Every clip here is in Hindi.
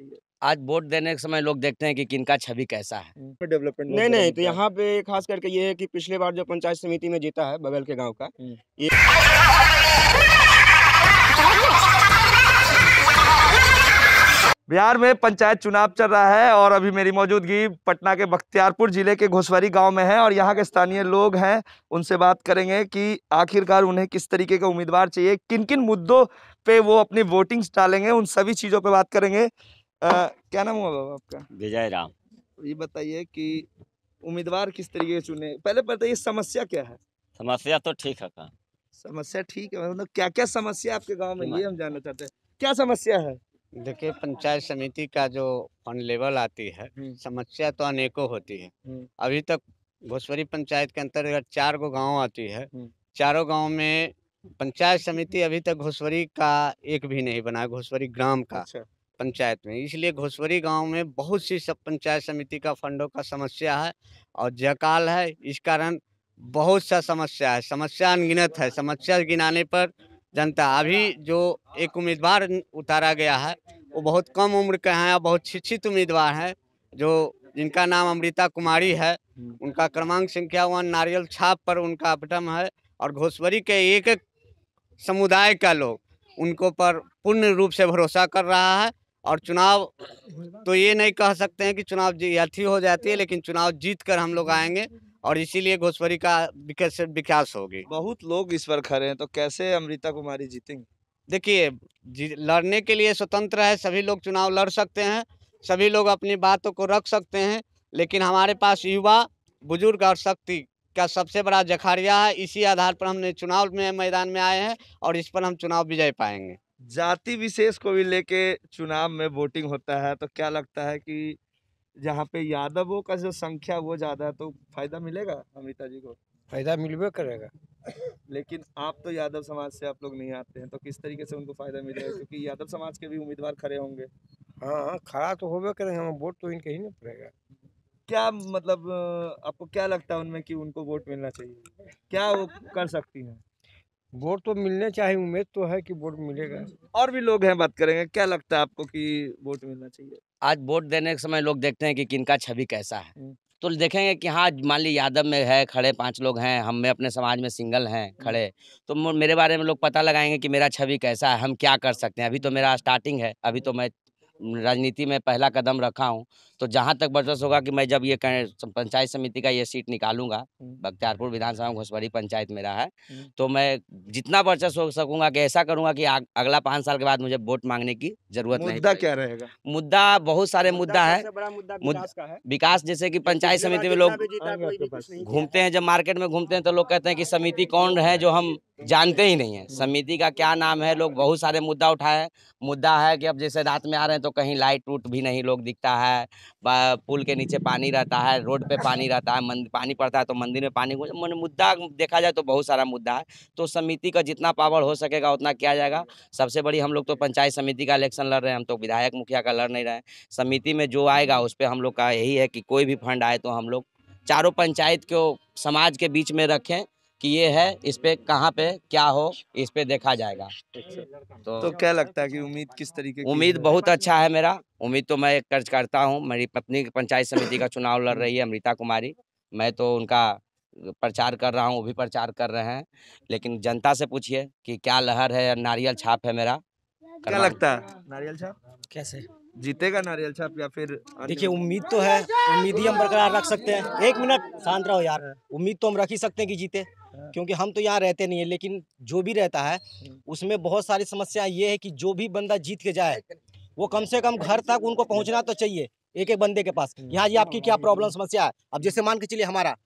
चाहिए आज वोट देने के समय लोग देखते हैं कि किनका छवि कैसा है हम्म। डेवलपमेंट नहीं नहीं तो यहाँ पे खास करके ये है कि पिछले बार जो पंचायत समिति में जीता है बगल के गांव का हम्म। ये बिहार में पंचायत चुनाव चल रहा है और अभी मेरी मौजूदगी पटना के बख्तियारपुर जिले के घोसवारी गांव में है और यहां के स्थानीय लोग हैं उनसे बात करेंगे कि आखिरकार उन्हें किस तरीके का उम्मीदवार चाहिए किन किन मुद्दों पे वो अपनी वोटिंग्स डालेंगे उन सभी चीज़ों पे बात करेंगे आ, क्या नाम हुआ बाबा आपका विजय राम ये बताइए कि उम्मीदवार किस तरीके से चुने पहले बताइए समस्या क्या है समस्या तो ठीक है काम समस्या ठीक है मतलब क्या क्या समस्या आपके गांव में ये हम जानना चाहते हैं क्या समस्या है देखिए पंचायत समिति का जो फंड लेवल आती है हम्म। समस्या तो अनेकों होती है हम्म। अभी तक घोसवरी पंचायत के अंतर्गत चार गो गाँव आती है हम्म। चारों गांव में पंचायत समिति अभी तक घोसवरी का एक भी नहीं बना घोसवरी ग्राम का अच्छा। पंचायत में इसलिए घोसवरी गांव में बहुत सी सब पंचायत समिति का फंडों का समस्या है और जयकाल है इस कारण बहुत सा समस्या है समस्या अनगिनत है समस्या गिनाने पर जनता अभी जो एक उम्मीदवार उतारा गया है वो बहुत कम उम्र के हैं और बहुत शिक्षित उम्मीदवार हैं जो जिनका नाम अमृता कुमारी है उनका क्रमांक संख्या वन नारियल छाप पर उनका अपटम है और घोसवरी के एक एक समुदाय का लोग उनको पर पूर्ण रूप से भरोसा कर रहा है और चुनाव तो ये नहीं कह सकते हैं कि चुनाव अथी हो जाती है लेकिन चुनाव जीत कर हम लोग आएंगे और इसीलिए घोषवरी का विकास विकास होगी बहुत लोग इस पर खड़े हैं तो कैसे अमृता कुमारी जीतेंगे देखिए जी, लड़ने के लिए स्वतंत्र है सभी लोग चुनाव लड़ सकते हैं सभी लोग अपनी बातों को रख सकते हैं लेकिन हमारे पास युवा बुजुर्ग और शक्ति का सबसे बड़ा जखारिया है इसी आधार पर हमने चुनाव में मैदान में आए हैं और इस पर हम चुनाव विजय पाएंगे जाति विशेष को भी लेके चुनाव में वोटिंग होता है तो क्या लगता है कि जहाँ पे यादवों का जो संख्या वो ज़्यादा है तो फायदा मिलेगा अमिता जी को फायदा मिलवे करेगा लेकिन आप तो यादव समाज से आप लोग नहीं आते हैं तो किस तरीके से उनको फायदा मिलेगा क्योंकि यादव समाज के भी उम्मीदवार खड़े होंगे हाँ हाँ खड़ा तो होवे करेंगे हम वोट तो इनके ही नहीं पड़ेगा क्या मतलब आपको क्या लगता है उनमें कि उनको वोट मिलना चाहिए क्या वो कर सकती हैं वोट तो मिलने चाहिए उम्मीद तो है कि वोट मिलेगा और भी लोग हैं बात करेंगे क्या लगता है आपको कि वोट मिलना चाहिए आज वोट देने के समय लोग देखते हैं कि किनका छवि कैसा है हम्म। तो देखेंगे कि हाँ मान ली यादव में है खड़े पांच लोग हैं हम में अपने समाज में सिंगल हैं हम्म। खड़े तो मेरे बारे में लोग पता लगाएंगे कि मेरा छवि कैसा है हम क्या कर सकते हैं अभी तो मेरा स्टार्टिंग है अभी तो मैं राजनीति में पहला कदम रखा हूँ तो जहाँ तक बरसस होगा कि मैं जब ये पंचायत समिति का ये सीट निकालूंगा बख्तियारपुर विधानसभा घोसवरी पंचायत मेरा है तो मैं जितना बरसस हो सकूंगा कि ऐसा करूंगा कि अगला पाँच साल के बाद मुझे वोट मांगने की जरूरत नहीं मुद्दा क्या रहेगा मुद्दा बहुत सारे मुद्दा है विकास जैसे की पंचायत समिति में लोग घूमते हैं जब मार्केट में घूमते हैं तो लोग कहते हैं कि समिति कौन है जो हम जानते ही नहीं है समिति का क्या नाम है लोग बहुत सारे मुद्दा उठाए मुद्दा है कि अब जैसे रात में आ रहे हैं तो कहीं लाइट टूट भी नहीं लोग दिखता है पुल के नीचे पानी रहता है रोड पे पानी रहता है मंद, पानी पड़ता है तो मंदिर में पानी मैंने मुद्दा देखा जाए तो बहुत सारा मुद्दा है तो समिति का जितना पावर हो सकेगा उतना किया जाएगा सबसे बड़ी हम लोग तो पंचायत समिति का इलेक्शन लड़ रहे हैं हम तो विधायक मुखिया का लड़ नहीं रहे हैं समिति में जो आएगा उस पर हम लोग का यही है कि कोई भी फंड आए तो हम लोग चारों पंचायत को समाज के बीच में रखें कि ये है इस पे कहाँ पे क्या हो इस पे देखा जाएगा तो, तो क्या लगता है कि उम्मीद किस तरीके उम्मीद बहुत अच्छा है मेरा उम्मीद तो मैं कर्ज करता हूँ मेरी पत्नी पंचायत समिति का चुनाव लड़ रही है अमृता कुमारी मैं तो उनका प्रचार कर रहा हूँ वो भी प्रचार कर रहे हैं लेकिन जनता से पूछिए कि क्या लहर है नारियल छाप है मेरा क्या लगता है नारियल छाप कैसे जीतेगा नारियल छाप या फिर देखिए उम्मीद तो है उम्मीद ही हम बरकरार रख सकते हैं एक मिनट शांत रहो यार उम्मीद तो हम रख ही सकते हैं कि जीते हाँ। क्योंकि हम तो यहाँ रहते नहीं है लेकिन जो भी रहता है हम्म। उसमें बहुत सारी समस्या ये है कि जो भी बंदा जीत के जाए वो कम से कम घर तक उनको पहुँचना तो चाहिए एक एक बंदे के पास हम्म। यहाँ जी आपकी क्या प्रॉब्लम हाँ, समस्या है अब जैसे मान के चलिए हमारा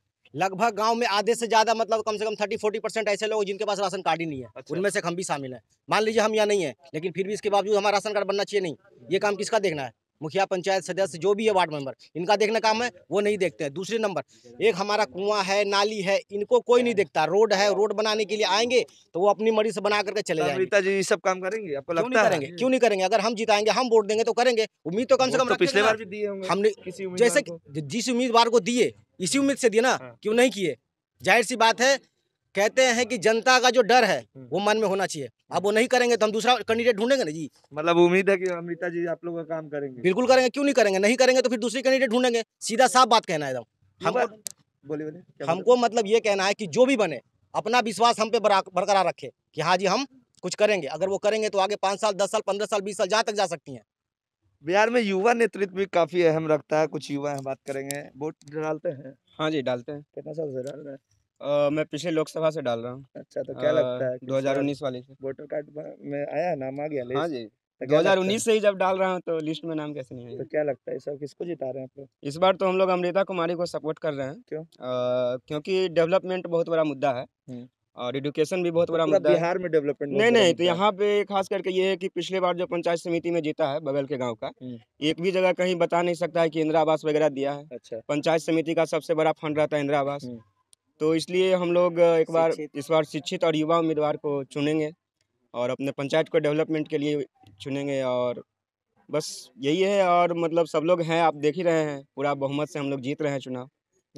लगभग गांव में आधे से ज्यादा मतलब कम से कम थर्टी फोर्टी परसेंट ऐसे लोग जिनके पास राशन कार्ड ही नहीं है अच्छा। उनमें से हम भी शामिल हैं मान लीजिए हम यहाँ नहीं है लेकिन फिर भी इसके बावजूद हमारा राशन कार्ड बनना चाहिए नहीं ये काम किसका देखना है मुखिया पंचायत सदस्य जो भी है वार्ड मेंबर इनका देखने काम है वो नहीं देखते हैं दूसरे नंबर एक हमारा कुआं है नाली है इनको कोई नहीं देखता रोड है रोड बनाने के लिए आएंगे तो वो अपनी मर्जी से बना करके चले तो जाएंगे जी ये सब काम करेंगे आपको लगता क्यों नहीं करेंगे क्यों नहीं करेंगे अगर हम जिताएंगे हम वोट देंगे तो करेंगे उम्मीद तो कम से कम तो पिछले बार भी दिए हमने जैसे जिस उम्मीदवार को दिए इसी उम्मीद से दिए ना हाँ। क्यों नहीं किए जाहिर सी बात है कहते हैं कि जनता का जो डर है हाँ। वो मन में होना चाहिए अब वो नहीं करेंगे तो हम दूसरा कैंडिडेट ढूंढेंगे ना जी मतलब उम्मीद है कि अमिता जी आप लोग का काम करेंगे बिल्कुल करेंगे क्यों नहीं करेंगे नहीं करेंगे तो फिर दूसरी कैंडिडेट ढूंढेंगे सीधा साफ बात कहना है हमको हमको मतलब ये कहना है कि जो भी बने अपना विश्वास हम पे बरकरार रखे कि हाँ जी हम कुछ करेंगे अगर वो करेंगे तो आगे पाँच साल दस साल पंद्रह साल बीस साल जहाँ तक जा सकती हैं बिहार में युवा नेतृत्व भी काफी अहम रखता है कुछ युवा बात करेंगे वोट डालते हैं हाँ जी डालते हैं कितना साल से डाल रहे हैं आ, मैं पिछले लोकसभा से डाल रहा हूँ अच्छा तो क्या आ, लगता है दो हजार उन्नीस वाले वोटर कार्ड में आया नाम आ गया हाँ जी तो दो हजार उन्नीस से ही जब डाल रहा हूँ तो लिस्ट में नाम कैसे नहीं आया तो क्या लगता है इस बार किसको जिता रहे हैं आप लोग इस बार तो हम लोग अमृता कुमारी को सपोर्ट कर रहे हैं क्यों क्योंकि डेवलपमेंट बहुत बड़ा मुद्दा है हम्म। और एडुकेशन भी बहुत तो बड़ा मुद्दा बिहार में डेवलपमेंट नहीं नहीं तो यहाँ पे खास करके ये है कि पिछले बार जो पंचायत समिति में जीता है बगल के गांव का हम्म। एक भी जगह कहीं बता नहीं सकता है कि इंदिरा आवास वगैरह दिया है अच्छा पंचायत समिति का सबसे बड़ा फंड रहता है इंदिरा आवास हम्म। तो इसलिए हम लोग एक बार इस बार शिक्षित और युवा उम्मीदवार को चुनेंगे और अपने पंचायत को डेवलपमेंट के लिए चुनेंगे और बस यही है और मतलब सब लोग हैं आप देख ही रहे हैं पूरा बहुमत से हम लोग जीत रहे हैं चुनाव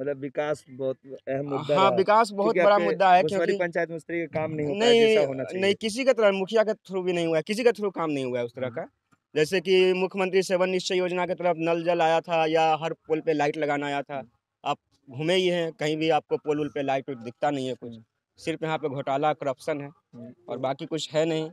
मतलब विकास बहुत अहम मुद्दा हाँ विकास बहुत बड़ा मुद्दा है क्योंकि पंचायत में का काम नहीं होता नहीं, होना चाहिए नहीं किसी का तरह मुखिया के थ्रू भी नहीं हुआ है किसी के थ्रू काम नहीं हुआ है उस तरह हाँ। का जैसे कि मुख्यमंत्री सेवन निश्चय योजना के तरफ नल जल आया था या हर पोल पे लाइट लगाना आया था घूमे ही हैं कहीं भी आपको पोल उल पे लाइट उट दिखता नहीं है कुछ हम्म। सिर्फ यहाँ पे घोटाला करप्शन है हम्म। और बाकी कुछ है नहीं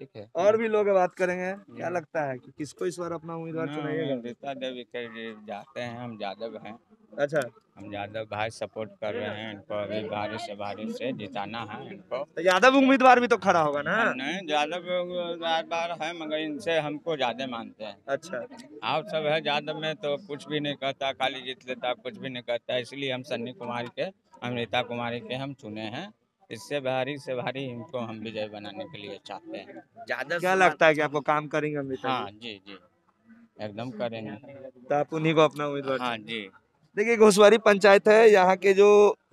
ठीक है और भी लोग बात करेंगे क्या हम्म। लगता है कि किसको इस बार अपना उम्मीदवार चुनाइएगा जाते हैं हम यादव हैं अच्छा हम यादव भाई सपोर्ट कर रहे हैं इनको अभी भारी से बारिश से जिताना है इनको तो यादव उम्मीदवार भी तो खड़ा होगा ना नहीं यादव उम्मीदवार है मगर इनसे हमको ज्यादा मानते हैं अच्छा आप सब है यादव में तो कुछ भी नहीं कहता खाली जीत लेता कुछ भी नहीं कहता इसलिए हम सन्नी कुमार के अमृता कुमारी के हम चुने हैं इससे भारी से भारी इनको हम विजय बनाने के लिए चाहते हैं ज्यादा क्या लगता है कि तो आपको काम करेंगे अमित हाँ जी जी एकदम करेंगे तो आप उन्हीं को अपना उम्मीदवार हाँ जी देखिए घोसवारी पंचायत है यहाँ के जो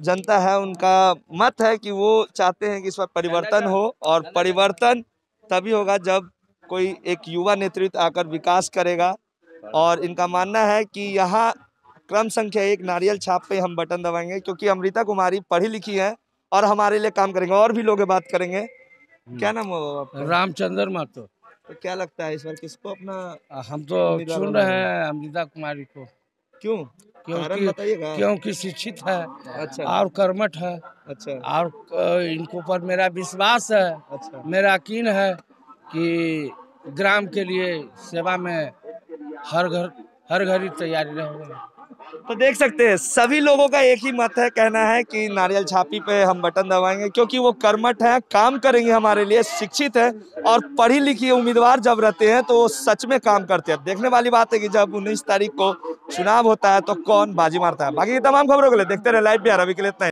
जनता है उनका मत है कि वो चाहते हैं कि इस पर परिवर्तन हो और परिवर्तन तभी होगा जब कोई एक युवा नेतृत्व आकर विकास करेगा और इनका मानना है कि यहाँ क्रम संख्या एक नारियल छाप पे हम बटन दबाएंगे क्योंकि अमृता कुमारी पढ़ी लिखी है और हमारे लिए काम करेंगे और भी लोग बात करेंगे हम्म। क्या नाम होगा आपका रामचंद्र महतो तो क्या लगता है इस बार किसको अपना हम तो चुन रहे हैं अमृता कुमारी को क्यों क्योंकि क्योंकि शिक्षित है अच्छा और कर्मठ है अच्छा और इनको पर मेरा विश्वास है अच्छा मेरा यकीन है कि ग्राम के लिए सेवा में हर घर हर घड़ी तैयारी रहेगा तो देख सकते हैं सभी लोगों का एक ही मत है कहना है कि नारियल छापी पे हम बटन दबाएंगे क्योंकि वो कर्मठ है काम करेंगे हमारे लिए शिक्षित है और पढ़ी लिखी उम्मीदवार जब रहते हैं तो सच में काम करते हैं देखने वाली बात है कि जब उन्नीस तारीख को चुनाव होता है तो कौन बाजी मारता है बाकी तमाम खबरों के लिए देखते रहे लाइव बिहार अभी के लिए